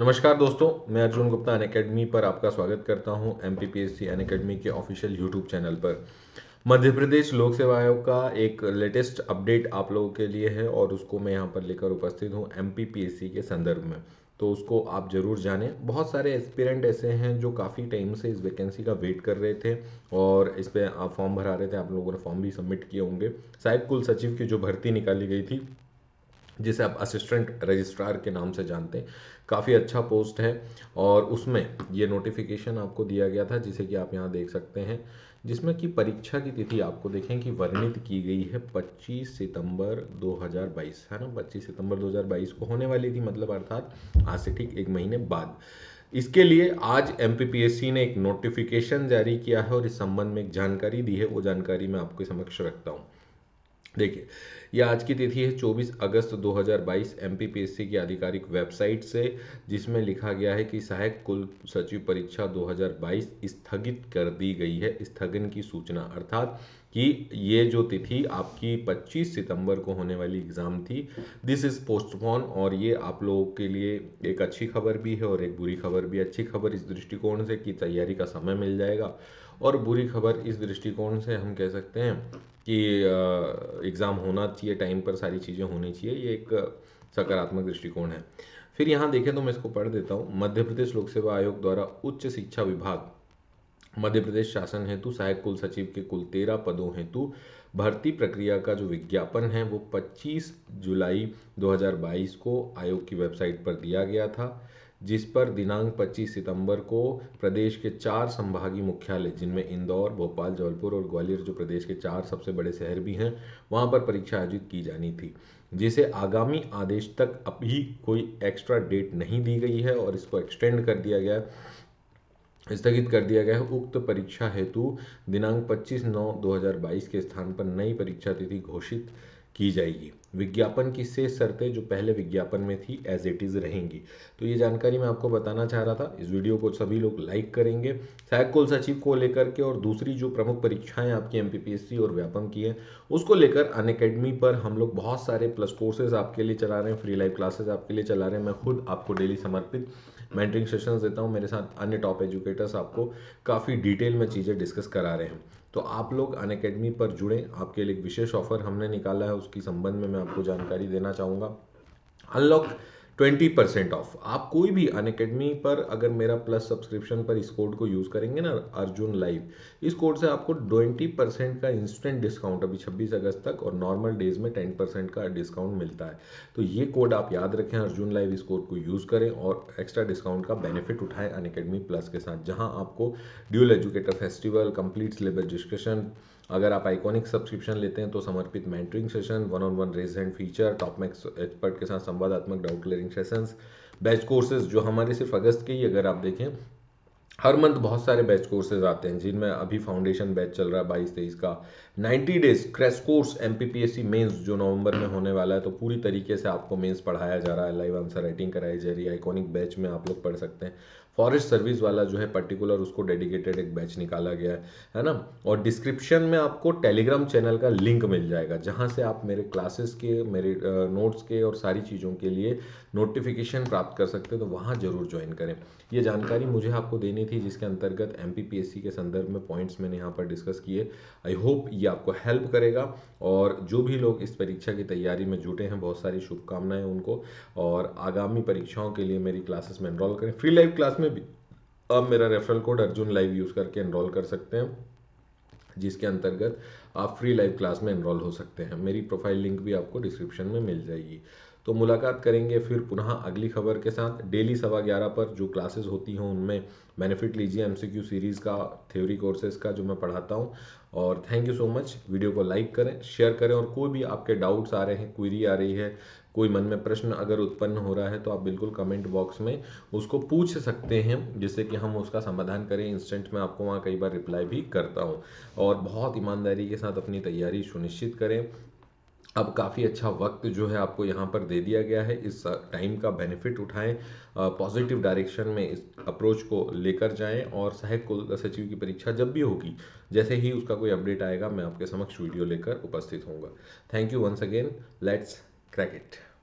नमस्कार दोस्तों मैं अर्जुन गुप्ता अन अकेडमी पर आपका स्वागत करता हूं M P P S C अन के ऑफिशियल यूट्यूब चैनल पर मध्य प्रदेश लोक सेवा आयोग का एक लेटेस्ट अपडेट आप लोगों के लिए है और उसको मैं यहां पर लेकर उपस्थित हूं M P P S C के संदर्भ में तो उसको आप ज़रूर जानें बहुत सारे एस्पिरेंट ऐसे हैं जो काफ़ी टाइम से इस वैकेंसी का वेट कर रहे थे और इस पर आप फॉर्म भरा रहे थे आप लोगों ने फॉर्म भी सबमिट किए होंगे साहिब कुल सचिव की जो भर्ती निकाली गई थी जिसे आप असिस्टेंट रजिस्ट्रार के नाम से जानते हैं काफ़ी अच्छा पोस्ट है और उसमें ये नोटिफिकेशन आपको दिया गया था जिसे कि आप यहाँ देख सकते हैं जिसमें कि परीक्षा की तिथि आपको देखें कि वर्णित की गई है 25 सितंबर 2022 है ना 25 सितंबर 2022 को होने वाली थी मतलब अर्थात आज से ठीक एक महीने बाद इसके लिए आज एम ने एक नोटिफिकेशन जारी किया है और इस संबंध में एक जानकारी दी है वो जानकारी मैं आपके समक्ष रखता हूँ देखिए यह आज की तिथि है 24 अगस्त 2022 एमपीपीएससी की आधिकारिक वेबसाइट से जिसमें लिखा गया है कि सहायक कुल सचिव परीक्षा 2022 स्थगित कर दी गई है स्थगन की सूचना अर्थात कि ये जो तिथि आपकी 25 सितंबर को होने वाली एग्ज़ाम थी दिस इज़ पोस्टपोन और ये आप लोगों के लिए एक अच्छी खबर भी है और एक बुरी खबर भी अच्छी खबर इस दृष्टिकोण से कि तैयारी का समय मिल जाएगा और बुरी खबर इस दृष्टिकोण से हम कह सकते हैं कि एग्ज़ाम होना चाहिए चाहिए टाइम पर सारी चीज़ें होनी चाहिए ये एक सकारात्मक दृष्टिकोण है फिर यहाँ देखें तो मैं इसको पढ़ देता हूँ मध्य प्रदेश लोक सेवा आयोग द्वारा उच्च शिक्षा विभाग मध्य प्रदेश शासन हेतु सहायक कुल सचिव के कुल तेरह पदों हेतु भर्ती प्रक्रिया का जो विज्ञापन है वो 25 जुलाई 2022 को आयोग की वेबसाइट पर दिया गया था जिस पर दिनांक 25 सितंबर को प्रदेश के चार संभागीय मुख्यालय जिनमें इंदौर भोपाल जबलपुर और ग्वालियर जो प्रदेश के चार सबसे बड़े शहर भी हैं वहां पर परीक्षा आयोजित की जानी थी जिसे आगामी आदेश तक अभी कोई एक्स्ट्रा डेट नहीं दी गई है और इसको एक्सटेंड कर दिया गया स्थगित कर दिया गया है उक्त परीक्षा हेतु दिनांक 25 नौ 2022 के स्थान पर नई परीक्षा तिथि घोषित की जाएगी विज्ञापन की शेष शर्तें जो पहले विज्ञापन में थी एज इट इज़ रहेंगी तो ये जानकारी मैं आपको बताना चाह रहा था इस वीडियो को सभी लोग लाइक करेंगे सहायक कुल सचिव को लेकर के और दूसरी जो प्रमुख परीक्षाएं आपकी एम और व्यापम की हैं उसको लेकर अन पर हम लोग बहुत सारे प्लस कोर्सेज आपके लिए चला रहे हैं फ्री लाइव क्लासेज आपके लिए चला रहे हैं मैं खुद आपको डेली समर्पित मेंटरिंग सेशंस देता हूँ मेरे साथ अन्य टॉप एजुकेटर्स आपको काफ़ी डिटेल में चीज़ें डिस्कस करा रहे हैं तो आप लोग अन पर जुड़ें आपके लिए विशेष ऑफर हमने निकाला है उसकी संबंध में मैं आपको जानकारी देना चाहूँगा अनलॉक ट्वेंटी परसेंट ऑफ आप कोई भी अन अकेडमी पर अगर मेरा प्लस सब्सक्रिप्शन पर इस कोड को यूज़ करेंगे ना अर्जुन लाइव इस कोड से आपको ट्वेंटी परसेंट का इंस्टेंट डिस्काउंट अभी छब्बीस अगस्त तक और नॉर्मल डेज में टेन परसेंट का डिस्काउंट मिलता है तो ये कोड आप याद रखें अर्जुन लाइव इस कोड को यूज़ करें और एक्स्ट्रा डिस्काउंट का बेनिफिट उठाएं अन अकेडमी प्लस के साथ जहाँ आपको dual educator festival complete syllabus discussion अगर आप आइकॉनिक सब्सक्रिप्शन लेते हैं तो समर्पित mentoring session one on one raise hand feature top max expert के साथ संवादात्मक doubt clearing sessions batch courses जो हमारे सिर्फ अगस्त के ही अगर आप देखें हर मंथ बहुत सारे बैच कोर्सेज आते हैं जिनमें अभी फाउंडेशन बैच चल रहा है बाईस तेईस का ninety days crash course M P P S C mains जो नवंबर में होने वाला है तो पूरी तरीके से आपको मेन्स पढ़ाया जा रहा है लाइव आंसर राइटिंग कराई जा रही है आइकॉनिक बैच में आप लोग पढ़ सकते हैं फॉरेस्ट सर्विस वाला जो है पर्टिकुलर उसको डेडिकेटेड एक बैच निकाला गया है है ना और डिस्क्रिप्शन में आपको टेलीग्राम चैनल का लिंक मिल जाएगा जहाँ से आप मेरे क्लासेस के मेरे नोट्स के और सारी चीज़ों के लिए नोटिफिकेशन प्राप्त कर सकते हो तो वहाँ ज़रूर ज्वाइन करें ये जानकारी मुझे आपको देनी थी जिसके अंतर्गत एम के संदर्भ में पॉइंट्स मैंने यहाँ पर डिस्कस किए आई होप ये आपको हेल्प करेगा और जो भी लोग इस परीक्षा की तैयारी में जुटे हैं बहुत सारी शुभकामनाएं उनको और आगामी परीक्षाओं के लिए मेरी क्लासेस में एनरोल करें फ्री लाइव क्लास में में भी अब मेरा referral code Arjun live use करके एनरोल कर सकते हैं जिसके अंतर्गत आप फ्री लाइव क्लास में एनरोल हो सकते हैं मेरी प्रोफाइल लिंक भी आपको डिस्क्रिप्शन में मिल जाएगी तो मुलाकात करेंगे फिर पुनः अगली खबर के साथ डेली सवा ग्यारह पर जो क्लासेस होती हैं उनमें बेनिफिट लीजिए एमसीक्यू सीरीज़ का थ्योरी कोर्सेज का जो मैं पढ़ाता हूँ और thank you so much video को लाइक करें शेयर करें और कोई भी आपके डाउट्स आ रहे हैं क्वेरी आ रही है कोई मन में प्रश्न अगर उत्पन्न हो रहा है तो आप बिल्कुल कमेंट बॉक्स में उसको पूछ सकते हैं जिससे कि हम उसका समाधान करें इंस्टेंट में आपको वहाँ कई बार रिप्लाई भी करता हूँ और बहुत ईमानदारी के साथ अपनी तैयारी सुनिश्चित करें अब काफ़ी अच्छा वक्त जो है आपको यहाँ पर दे दिया गया है इस टाइम का बेनिफिट उठाएं पॉजिटिव डायरेक्शन में इस अप्रोच को लेकर जाएं और सहायक कुल सचिव की परीक्षा जब भी होगी जैसे ही उसका कोई अपडेट आएगा मैं आपके समक्ष वीडियो लेकर उपस्थित होऊंगा thank you once again let's crack it